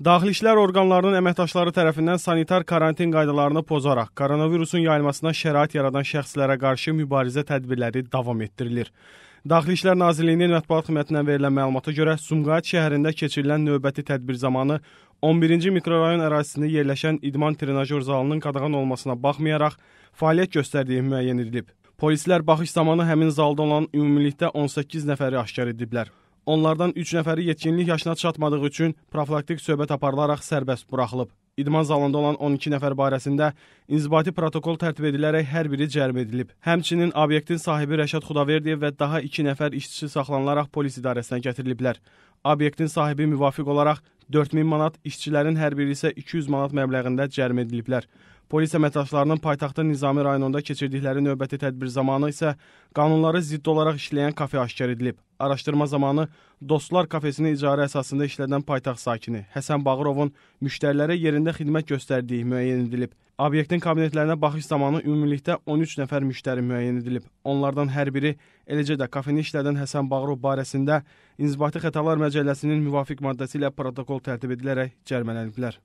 Daxili İşlər orqanlarının əməkdaşları tərəfindən sanitar karantin qaydalarını pozaraq koronavirusun yayılmasına şərait yaradan şəxslərə qarşı mübarizə tədbirləri davam etdirilir. Daxili İşlər Nazirliyinin mətbuat xidmətindən verilən məlumata görə Sumqayıt şəhərində keçirilən növbəti tədbir zamanı 11-ci mikrorayon ərazisində yerləşən idman trenajyor zalının qadağan olmasına baxmayaraq fəaliyyət göstərdiyi müəyyən edilib. Polislər baxış zamanı həmin zalda olan ümumilikdə 18 nəfəri aşkar ediblər. Onlardan 3 nəfəri yetkinlik yaşına çatmadığı üçün profilaktik söhbət aparılaraq sərbəst buraxılıb. İdman zalında olan 12 nəfər barəsində inzibati protokol tərtib edilərək hər biri cərim edilib. Həmçinin obyektin sahibi Rəşad Xudaverdiyev və daha 2 nəfər işçi saxlanılaraq polis idarəsinə gətiriliblər. Obyektin sahibi müvafiq olaraq 4000 manat, işçilərin hər biri isə 200 manat məbləğində cərimə ediliblər. Polis əməkdaşlarının paytaxtın Nizami rayonunda keçirdikləri növbəti tədbir zamanı isə qanunlara zidd olaraq işləyən kafe aşkar edilib. Araşdırma zamanı Dostlar kafesini icarə əsasında işlədən paytaxt sakini Həsən Bağırovun müştərilərə yerində xidmət göstərdiyi müəyyən edilib. Obyektin kabinetlərinə baxış zamanı ümumilikdə 13 nəfər müştəri müəyyən edilib. Onlardan hər biri, eləcə də kafeni işlədən Həsən Bağırov barəsində İnzibati Xətalar Məcəlləsinin müvafiq maddəsi ilə protokol tərtib edilərək cərmələniblər.